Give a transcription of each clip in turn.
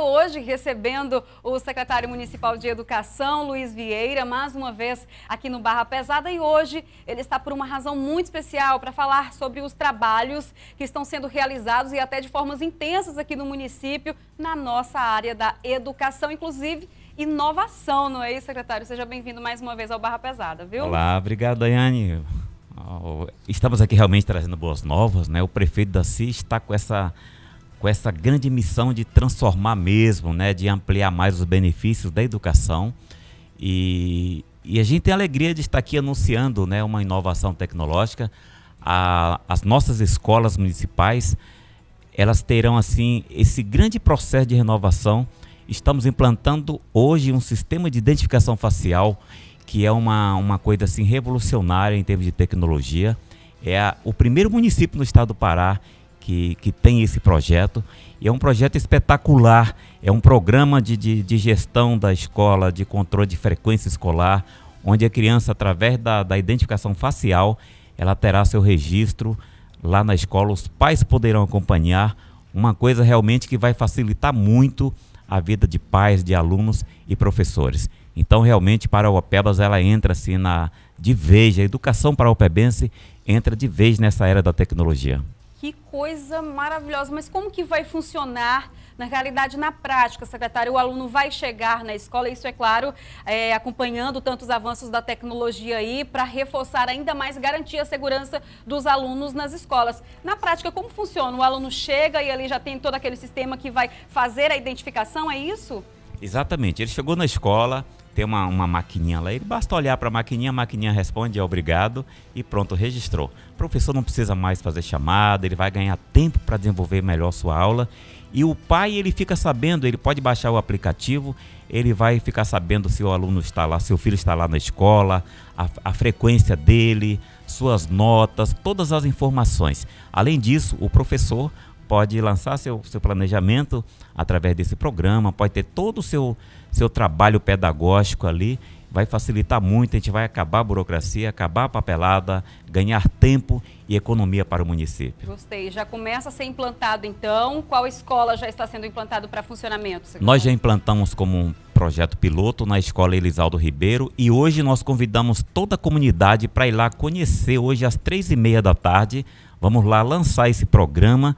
Hoje recebendo o secretário municipal de Educação, Luiz Vieira, mais uma vez aqui no Barra Pesada e hoje ele está por uma razão muito especial para falar sobre os trabalhos que estão sendo realizados e até de formas intensas aqui no município na nossa área da educação, inclusive inovação, não é isso, secretário? Seja bem-vindo mais uma vez ao Barra Pesada, viu? Olá, obrigado, Daiane. Estamos aqui realmente trazendo boas novas, né? O prefeito da CIS está com essa com essa grande missão de transformar mesmo, né, de ampliar mais os benefícios da educação. E, e a gente tem a alegria de estar aqui anunciando né, uma inovação tecnológica. A, as nossas escolas municipais, elas terão assim esse grande processo de renovação. Estamos implantando hoje um sistema de identificação facial que é uma, uma coisa assim revolucionária em termos de tecnologia. É a, o primeiro município no estado do Pará que, que tem esse projeto. E é um projeto espetacular, é um programa de, de, de gestão da escola, de controle de frequência escolar, onde a criança, através da, da identificação facial, ela terá seu registro lá na escola, os pais poderão acompanhar, uma coisa realmente que vai facilitar muito a vida de pais, de alunos e professores. Então, realmente, para o Opebas, ela entra assim na, de vez, a educação para o Opebense entra de vez nessa era da tecnologia. Que coisa maravilhosa. Mas como que vai funcionar, na realidade, na prática, secretário? O aluno vai chegar na escola, isso é claro, é, acompanhando tantos avanços da tecnologia aí, para reforçar ainda mais, garantir a segurança dos alunos nas escolas. Na prática, como funciona? O aluno chega e ali já tem todo aquele sistema que vai fazer a identificação, é isso? Exatamente. Ele chegou na escola, tem uma, uma maquininha lá, ele basta olhar para a maquininha, a maquininha responde, é obrigado, e pronto, registrou. O professor não precisa mais fazer chamada, ele vai ganhar tempo para desenvolver melhor sua aula. E o pai, ele fica sabendo, ele pode baixar o aplicativo, ele vai ficar sabendo se o aluno está lá, se o filho está lá na escola, a, a frequência dele, suas notas, todas as informações. Além disso, o professor pode lançar seu, seu planejamento através desse programa, pode ter todo o seu, seu trabalho pedagógico ali, vai facilitar muito, a gente vai acabar a burocracia, acabar a papelada, ganhar tempo e economia para o município. Gostei. Já começa a ser implantado então? Qual escola já está sendo implantado para funcionamento? Nós já implantamos como um projeto piloto na escola Elisaldo Ribeiro e hoje nós convidamos toda a comunidade para ir lá conhecer hoje às três e meia da tarde. Vamos lá lançar esse programa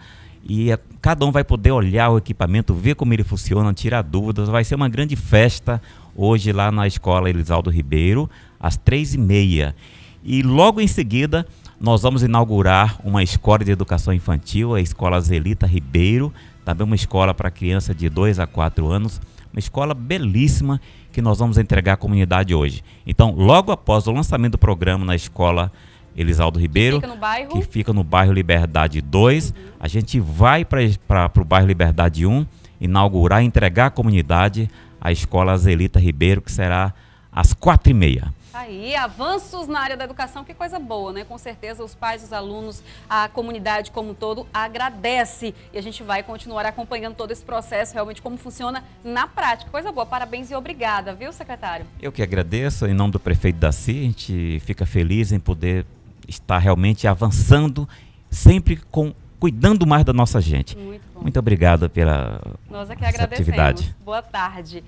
e a, é, cada um vai poder olhar o equipamento, ver como ele funciona, tirar dúvidas. Vai ser uma grande festa hoje lá na escola Elisaldo Ribeiro, às três e meia. E logo em seguida, nós vamos inaugurar uma escola de educação infantil, a Escola Zelita Ribeiro, também uma escola para criança de 2 a 4 anos, uma escola belíssima que nós vamos entregar à comunidade hoje. Então, logo após o lançamento do programa na escola Elisaldo Ribeiro, que fica no bairro, que fica no bairro Liberdade 2. Uhum. A gente vai para o bairro Liberdade 1 inaugurar, entregar à comunidade a escola Zelita Ribeiro, que será às quatro e meia. Tá aí, avanços na área da educação, que coisa boa, né? Com certeza os pais, os alunos, a comunidade como um todo agradece. E a gente vai continuar acompanhando todo esse processo, realmente como funciona na prática. Coisa boa, parabéns e obrigada, viu, secretário? Eu que agradeço, em nome do prefeito Daci, a gente fica feliz em poder está realmente avançando, sempre com cuidando mais da nossa gente. Muito, Muito obrigado pela Nós é que agradecemos. Atividade. Boa tarde.